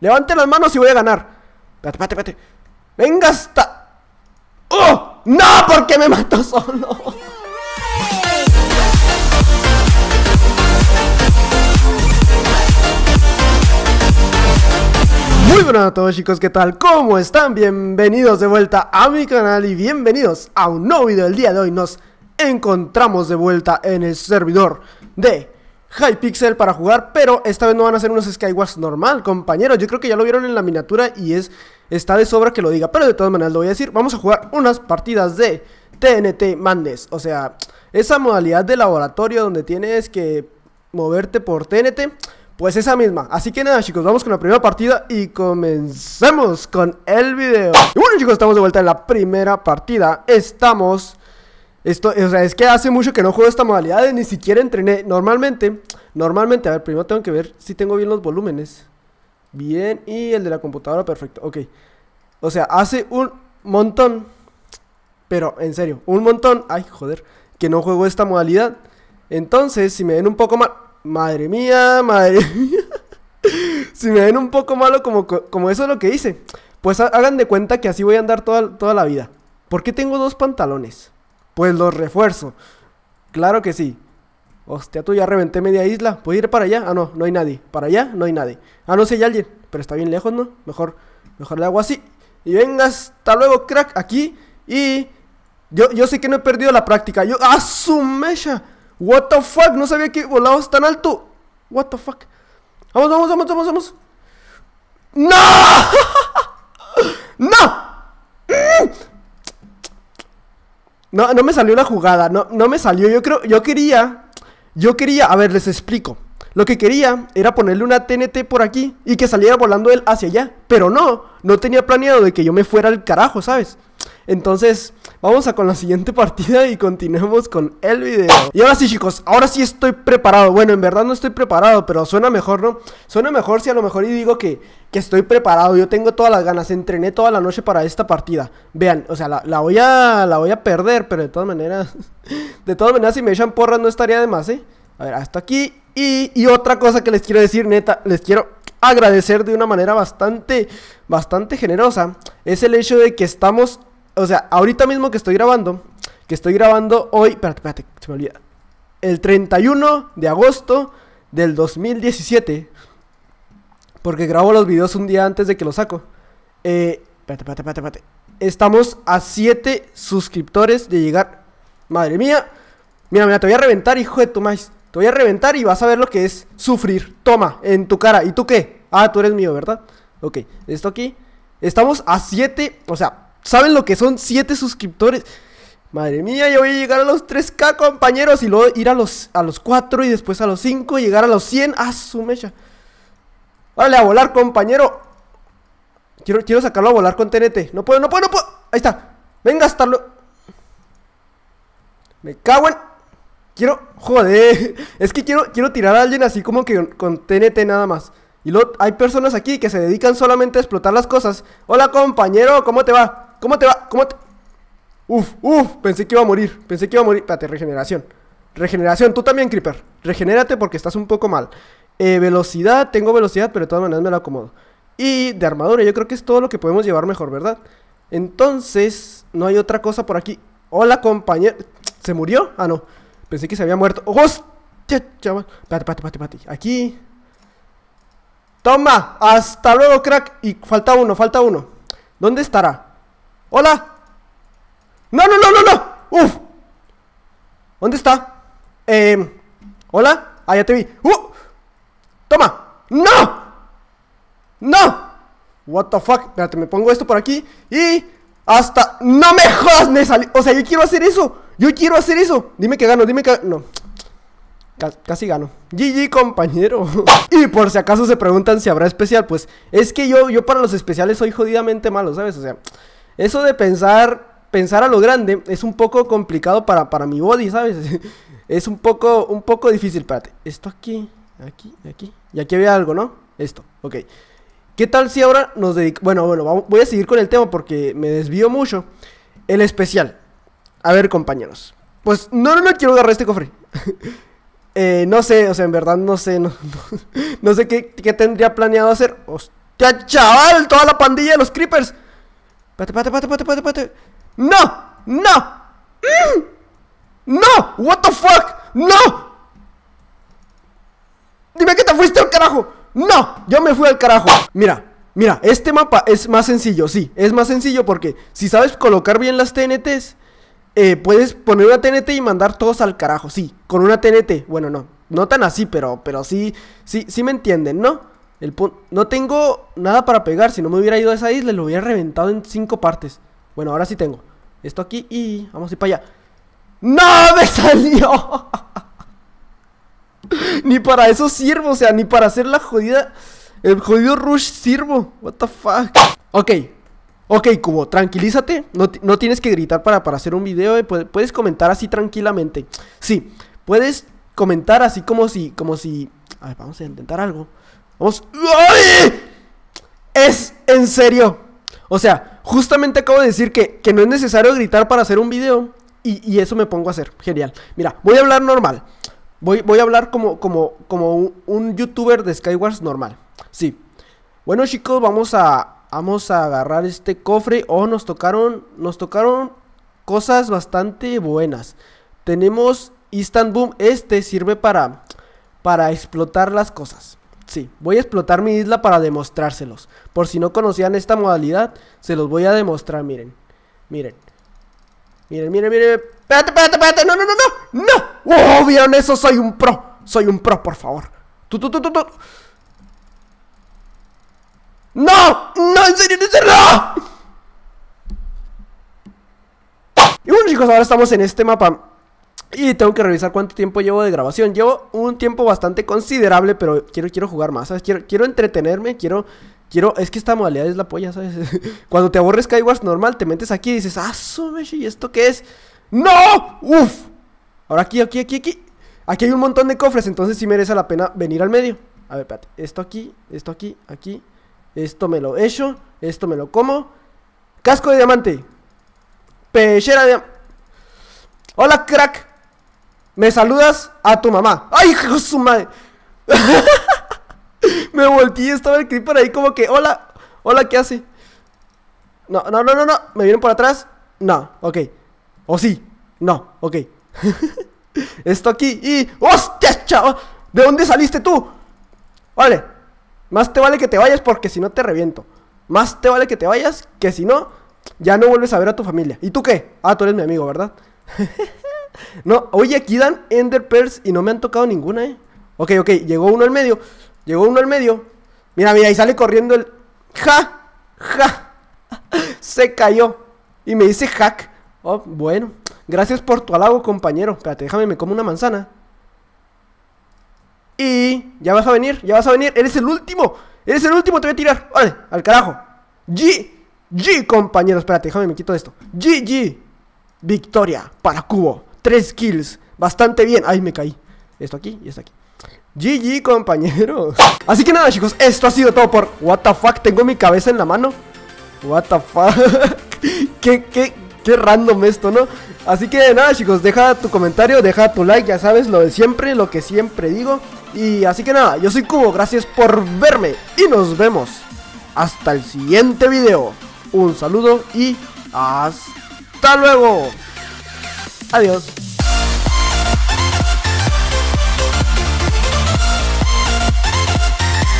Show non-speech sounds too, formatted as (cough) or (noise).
Levante las manos y voy a ganar. Espérate, espérate, espérate. Venga hasta. ¡Oh! ¡No! porque me mató solo? Muy buenas a todos chicos, ¿qué tal? ¿Cómo están? Bienvenidos de vuelta a mi canal y bienvenidos a un nuevo video. El día de hoy nos encontramos de vuelta en el servidor de pixel para jugar, pero esta vez no van a ser unos Skywars normal, compañeros. Yo creo que ya lo vieron en la miniatura y es está de sobra que lo diga, pero de todas maneras lo voy a decir. Vamos a jugar unas partidas de TNT Mandes, o sea, esa modalidad de laboratorio donde tienes que moverte por TNT, pues esa misma. Así que nada chicos, vamos con la primera partida y comencemos con el video. Y bueno chicos, estamos de vuelta en la primera partida. Estamos esto, o sea, es que hace mucho que no juego esta modalidad, ni siquiera entrené. Normalmente, normalmente, a ver, primero tengo que ver si tengo bien los volúmenes. Bien, y el de la computadora, perfecto, ok. O sea, hace un montón, pero en serio, un montón, ay, joder, que no juego esta modalidad. Entonces, si me ven un poco mal, madre mía, madre (laughs) mía, si me ven un poco malo como, como eso es lo que hice, pues hagan de cuenta que así voy a andar toda, toda la vida. ¿Por qué tengo dos pantalones? Pues los refuerzo. Claro que sí. Hostia, tú ya reventé media isla. ¿Puedo ir para allá? Ah, no, no hay nadie. Para allá no hay nadie. Ah, no, sé, hay alguien. Pero está bien lejos, ¿no? Mejor, mejor le hago así. Y venga, hasta luego, crack, aquí. Y yo, yo sé que no he perdido la práctica. Yo, ¡ah, su What the fuck, no sabía que volabas tan alto. What the fuck. Vamos, vamos, vamos, vamos, vamos. ¡No! (laughs) ¡No! No, no me salió la jugada, no, no me salió. Yo creo, yo quería, yo quería, a ver, les explico. Lo que quería era ponerle una TNT por aquí y que saliera volando él hacia allá. Pero no, no tenía planeado de que yo me fuera al carajo, ¿sabes? Entonces, vamos a con la siguiente (laughs) partida y continuemos con el video. Y ahora sí, chicos, ahora sí estoy preparado. Bueno, en verdad no estoy preparado, pero suena mejor, ¿no? Suena mejor si a lo mejor y digo que, estoy preparado. Yo tengo todas las ganas, entrené toda la noche para esta partida. Vean, o sea, la, voy, a, la voy a perder, pero de todas maneras... (laughs) De todas maneras, si me echan porras no estaría de más, ¿eh? A ver, hasta aquí. Y, otra cosa que les quiero decir, neta, les quiero agradecer de una manera bastante, bastante generosa, es el hecho de que estamos, o sea, ahorita mismo que estoy grabando, que estoy grabando hoy, espérate, espérate, se me olvida, el 31 de agosto del 2017, porque grabo los videos un día antes de que los saco. Eh, espérate, espérate, espérate, espérate. Estamos a 7 suscriptores de llegar. Madre mía. Mira, mira, te voy a reventar, hijo de tu maíz. Te voy a reventar y vas a ver lo que es sufrir. Toma, en tu cara. ¿Y tú qué? Ah, tú eres mío, ¿verdad? Ok, esto aquí. Estamos a 7. O sea, ¿saben lo que son 7 suscriptores? Madre mía, yo voy a llegar a los 3K, compañeros. Y luego ir a los, a los 4 y después a los 5 y llegar a los 100. ¡Ah, su mecha! Órale, a volar, compañero. Quiero, quiero sacarlo a volar con TNT. No puedo, no puedo, no puedo. Ahí está. Venga, hasta Me cago en... Quiero, joder, (laughs) es que quiero, quiero tirar a alguien así como que con TNT nada más. Y luego hay personas aquí que se dedican solamente a explotar las cosas. Hola compañero, ¿cómo te va? ¿Cómo te va? ¿Cómo te... Uf, uf, pensé que iba a morir, pensé que iba a morir. Espérate, regeneración. Regeneración, tú también, Creeper. Regenérate porque estás un poco mal. Eh, velocidad, tengo velocidad, pero de todas maneras me la acomodo. Y de armadura, yo creo que es todo lo que podemos llevar mejor, ¿verdad? Entonces, no hay otra cosa por aquí. Hola compañero. ¿Se murió? Ah, no. Pensé que se había muerto. ¡Hostia, chaval! Espérate, pate, pate, Aquí. ¡Toma! ¡Hasta luego, crack! Y falta uno, falta uno. ¿Dónde estará? ¡Hola! ¡No, no, no, no, no! ¡Uf! ¿Dónde está? Eh. ¿Hola? Ah, ya te vi. ¡Uh! ¡Toma! ¡No! ¡No! What the fuck? Espérate, me pongo esto por aquí y hasta... ¡No me jodas! Me salió... O sea, yo quiero hacer eso. Yo quiero hacer eso. Dime que gano, dime que... No. casi gano. GG, compañero. (laughs) y por si acaso se preguntan si habrá especial, pues es que yo, yo para los especiales soy jodidamente malo, ¿sabes? O sea, eso de pensar, pensar a lo grande es un poco complicado para, para mi body, ¿sabes? (laughs) es un poco, un poco difícil. Espérate, esto aquí, aquí, aquí. Y aquí había algo, ¿no? Esto, ok. ¿Qué tal si ahora nos dedicamos? Bueno, bueno, voy a seguir con el tema porque me desvío mucho. El especial. A ver, compañeros. Pues no, no, no quiero agarrar este cofre. (laughs) eh, no sé, o sea, en verdad no sé. No, (laughs) sé qué, tendría planeado hacer. ¡Hostia, chaval! Toda la pandilla de los creepers. Pate, pate, pate, pate, pate, pate. ¡No! ¡No! ¡Mm! ¡No! ¡What the fuck! ¡No! Dime que te fuiste al carajo. ¡No! Yo me fui al carajo. Mira, mira, este mapa es más sencillo, sí. Es más sencillo porque si sabes colocar bien las TNTs, eh, puedes poner una TNT y mandar todos al carajo, sí. Con una TNT, bueno, no. No tan así, pero, pero sí, sí, sí me entienden, ¿no? El no tengo nada para pegar. Si no me hubiera ido a esa isla, lo hubiera reventado en cinco partes. Bueno, ahora sí tengo. Esto aquí y vamos a ir para allá. ¡No! (laughs) ¡Me salió! ni para eso sirvo, o sea, ni para hacer la jodida. El jodido rush sirvo. What the fuck. Ok. Ok, Cubo, tranquilízate. No, tienes que gritar para, para hacer un video. Eh, puedes comentar así tranquilamente. Sí, puedes comentar así como si. como si. A ver, vamos a intentar algo. Vamos. Es en serio. O sea, justamente acabo de decir que, no es necesario gritar para hacer un video. Y, y eso me pongo a hacer. Genial. Mira, voy a hablar normal. Voy, a hablar como, como, como un, youtuber de Skywars normal. Sí. Bueno, chicos, vamos a, vamos a agarrar este cofre. Oh, nos tocaron, nos tocaron cosas bastante buenas. Tenemos Instant Boom. Este sirve para, para explotar las cosas. Sí, voy a explotar mi isla para demostrárselos. Por si no conocían esta modalidad, se los voy a demostrar, miren. Miren. Miren, miren, miren. Espérate, espérate, espérate. No, no, no, no. No. Oh, vieron eso. Soy un pro. Soy un pro, por favor. Tú, No. No, en serio, No. Y bueno, chicos, ahora estamos en este mapa. Y tengo que revisar cuánto tiempo llevo de grabación. Llevo un tiempo bastante considerable, pero quiero, quiero jugar más, Quiero, quiero entretenerme, quiero Quiero, es que esta modalidad es la polla, ¿sabes? (laughs) Cuando te aborres Skywars normal, te metes aquí y dices, ah, ¿y esto qué es? ¡No! ¡Uf! Ahora aquí, aquí, aquí, aquí. Aquí hay un montón de cofres, entonces sí merece la pena venir al medio. A ver, espérate. Esto aquí, esto aquí, aquí. Esto me lo echo, esto me lo como. Casco de diamante. Pechera de... Hola, crack. ¿Me saludas a tu mamá? ¡Ay, hijo su madre! (laughs) Me volteé, estaba el creeper ahí como que, hola, hola, ¿qué hace? No, no, no, no, no, ¿me vienen por atrás? No, ok. O sí, no, ok. (laughs) Esto aquí y... ¡Hostia, chaval! ¿De dónde saliste tú? Vale, más te vale que te vayas porque si no te reviento. Más te vale que te vayas que si no, ya no vuelves a ver a tu familia. ¿Y tú qué? Ah, tú eres mi amigo, ¿verdad? (laughs) no, oye, aquí dan Ender Pearls y no me han tocado ninguna, ¿eh? Ok, ok, llegó uno al medio. Llegó uno al medio. Mira, mira, y sale corriendo el. ¡Ja! ¡Ja! Se cayó. Y me dice hack. Oh, bueno. Gracias por tu halago, compañero. Espérate, déjame, me como una manzana. Y. Ya vas a venir, ya vas a venir. Eres el último. Eres el último, te voy a tirar. Vale, al carajo. G. G, compañero. Espérate, déjame, me quito esto. ¡G! Victoria para Cubo. Tres kills. Bastante bien. Ay, me caí esto aquí y esto aquí. GG, compañeros. (laughs) Así que nada, chicos, esto ha sido todo por... What the fuck, tengo mi cabeza en la mano. What the fuck. (laughs) ¿Qué, qué, qué random esto, ¿no? Así que nada, chicos, deja tu comentario, deja tu like, ya sabes, lo de siempre, lo que siempre digo. Y así que nada, yo soy Cubo, gracias por verme y nos vemos hasta el siguiente video. Un saludo y hasta luego. Adiós.